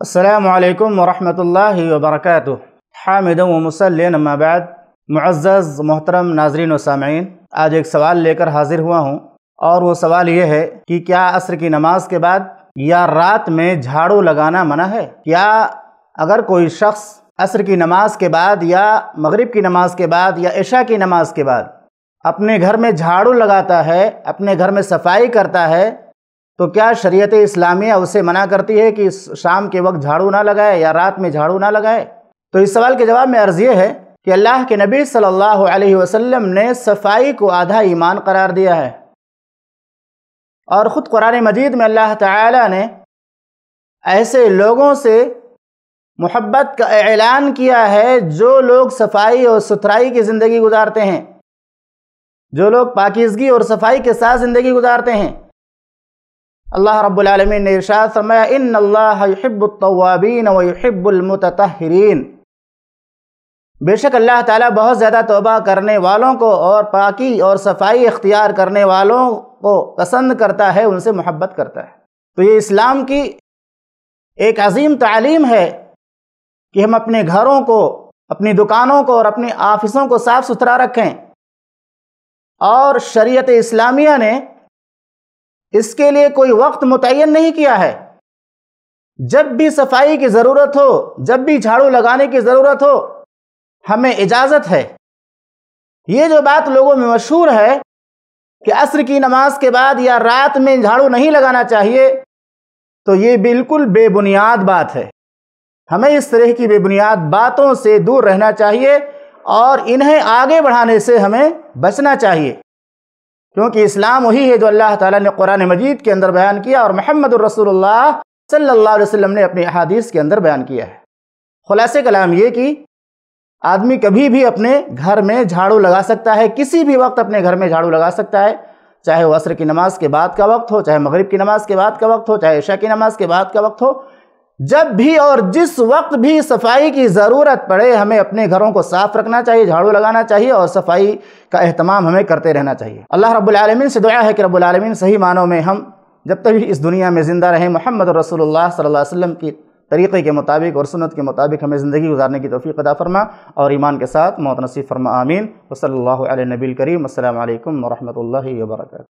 असलकम वरहमल वबरक हामिद वमसल नमाबाद मुआज़ मोहतरम नाजरीन सामीन आज एक सवाल लेकर हाजिर हुआ हूँ और वो सवाल ये है कि क्या असर की नमाज के बाद या रात में झाड़ू लगाना मना है क्या अगर कोई शख्स असर की नमाज के बाद या मगरिब की नमाज के बाद या इशा की नमाज के बाद अपने घर में झाड़ू लगाता है अपने घर में सफाई करता है तो क्या शरीयत इस्लामिया उसे मना करती है कि शाम के वक्त झाड़ू ना लगाए या रात में झाड़ू ना लगाए तो इस सवाल के जवाब में अर्ज़ ये है कि अल्लाह के नबी सल्लल्लाहु अलैहि वसल्लम ने सफाई को आधा ईमान करार दिया है और ख़ुद कुरान मजीद में अल्लाह ताला ने ऐसे लोगों से मोहब्बत का ऐलान किया है जो लोग सफाई और सुथराई की ज़िंदगी गुजारते हैं जो लोग पाकिजगी और सफाई के साथ ज़िंदगी गुजारते हैं अल्लाह रब्लमिन ने इरशाद समय इन अल्लाहब्बीन वहब्बुलमतरीन बेशक अल्लाह ताला बहुत ज़्यादा तोबा करने वालों को और पाकि और सफाई इख्तियार करने वालों को पसंद करता है उनसे मोहब्बत करता है तो ये इस्लाम की एक अजीम तालीम है कि हम अपने घरों को अपनी दुकानों को और अपने ऑफिसों को साफ़ सुथरा रखें और शरीयत इस्लामिया ने इसके लिए कोई वक्त मुतन नहीं किया है जब भी सफाई की ज़रूरत हो जब भी झाड़ू लगाने की ज़रूरत हो हमें इजाज़त है ये जो बात लोगों में मशहूर है कि असर की नमाज के बाद या रात में झाड़ू नहीं लगाना चाहिए तो ये बिल्कुल बेबुनियाद बात है हमें इस तरह की बेबुनियाद बातों से दूर रहना चाहिए और इन्हें आगे बढ़ाने से हमें बचना चाहिए क्योंकि इस्लाम वही है जो अल्लाह ताला ने कुरान मजीद के अंदर बयान किया और महमद रसोल्ला सल्ला वसम ने अपनी अहादीस के अंदर बयान किया है खुलासे कलाम ये कि आदमी कभी भी अपने घर में झाड़ू लगा सकता है किसी भी वक्त अपने घर में झाड़ू लगा सकता है चाहे वो असर की नमाज़ के बाद का वक्त हो चाहे मगरिब की नमाज़ के बाद का वक्त हो चाहे ऐशा की नमाज़ के बाद का वक्त हो जब भी और जिस वक्त भी सफाई की ज़रूरत पड़े हमें अपने घरों को साफ़ रखना चाहिए झाड़ू लगाना चाहिए और सफाई का अहतमाम हमें करते रहना चाहिए अल्लाह रब्लमिन से दुआ है कि रब्लमिन सही मानों में हम जब तक भी इस दुनिया में ज़िंदा रहें मोहम्मद रसोल्ला सल्ला वसम की तरीक़े के मुताबिक और सुनत के मुताबिक हमें ज़िंदगी गुजारने की तोफ़ी अदा फरमा और ईमान के साथ मौत नसीब फरमा आमीन वसल नबील करीम असल वरम्ह वर्क